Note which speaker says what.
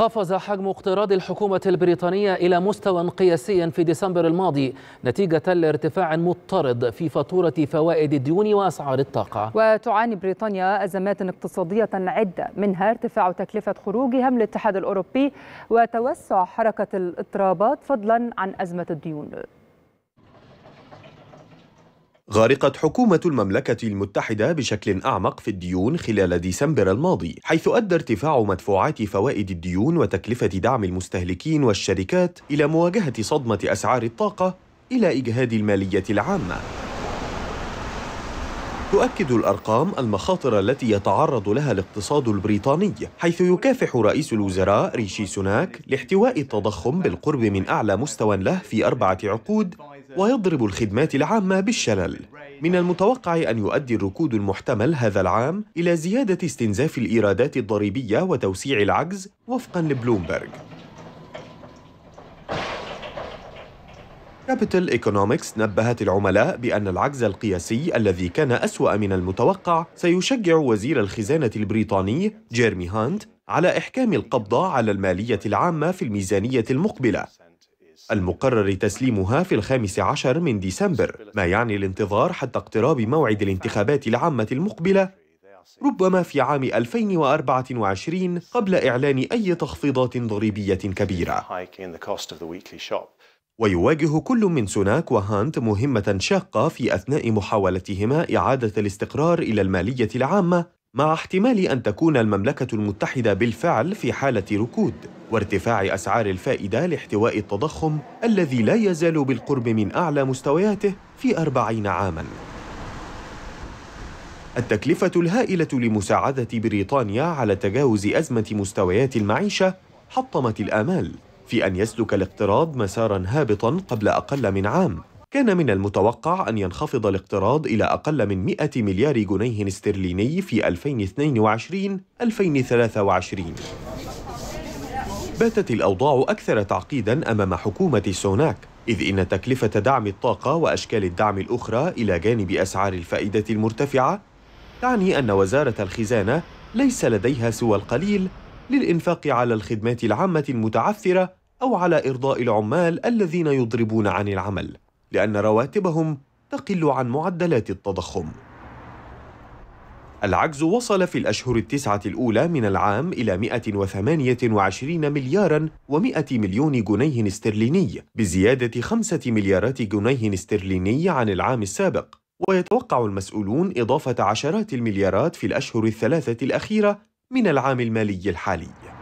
Speaker 1: قفز حجم اقتراض الحكومة البريطانية إلى مستوى قياسي في ديسمبر الماضي نتيجة لارتفاع مضطرد في فاتورة فوائد الديون وأسعار الطاقة وتعاني بريطانيا أزمات اقتصادية عدة منها ارتفاع تكلفة خروجها من الاتحاد الأوروبي وتوسع حركة الاضطرابات فضلا عن أزمة الديون غارقت حكومة المملكة المتحدة بشكل أعمق في الديون خلال ديسمبر الماضي، حيث أدى ارتفاع مدفوعات فوائد الديون وتكلفة دعم المستهلكين والشركات إلى مواجهة صدمة أسعار الطاقة إلى إجهاد المالية العامة. تؤكد الأرقام المخاطر التي يتعرض لها الاقتصاد البريطاني حيث يكافح رئيس الوزراء ريشي سوناك لاحتواء التضخم بالقرب من أعلى مستوى له في أربعة عقود ويضرب الخدمات العامة بالشلل من المتوقع أن يؤدي الركود المحتمل هذا العام إلى زيادة استنزاف الإيرادات الضريبية وتوسيع العجز وفقاً لبلومبرغ كابيتال ايكونومكس نبهت العملاء بأن العجز القياسي الذي كان أسوأ من المتوقع سيشجع وزير الخزانة البريطاني جيرمي هانت على إحكام القبضة على المالية العامة في الميزانية المقبلة المقرر تسليمها في الخامس عشر من ديسمبر ما يعني الانتظار حتى اقتراب موعد الانتخابات العامة المقبلة ربما في عام 2024 قبل إعلان أي تخفيضات ضريبية كبيرة ويواجه كل من سوناك وهانت مهمة شاقة في أثناء محاولتهما إعادة الاستقرار إلى المالية العامة مع احتمال أن تكون المملكة المتحدة بالفعل في حالة ركود وارتفاع أسعار الفائدة لاحتواء التضخم الذي لا يزال بالقرب من أعلى مستوياته في أربعين عاماً التكلفة الهائلة لمساعدة بريطانيا على تجاوز أزمة مستويات المعيشة حطمت الآمال في أن يسلك الاقتراض مساراً هابطاً قبل أقل من عام كان من المتوقع أن ينخفض الاقتراض إلى أقل من 100 مليار جنيه استرليني في 2022-2023 باتت الأوضاع أكثر تعقيداً أمام حكومة سوناك إذ إن تكلفة دعم الطاقة وأشكال الدعم الأخرى إلى جانب أسعار الفائدة المرتفعة تعني أن وزارة الخزانة ليس لديها سوى القليل للإنفاق على الخدمات العامة المتعثرة أو على إرضاء العمال الذين يضربون عن العمل لأن رواتبهم تقل عن معدلات التضخم العجز وصل في الأشهر التسعة الأولى من العام إلى 128 ملياراً و100 مليون جنيه استرليني بزيادة 5 مليارات جنيه استرليني عن العام السابق ويتوقع المسؤولون إضافة عشرات المليارات في الأشهر الثلاثة الأخيرة من العام المالي الحالي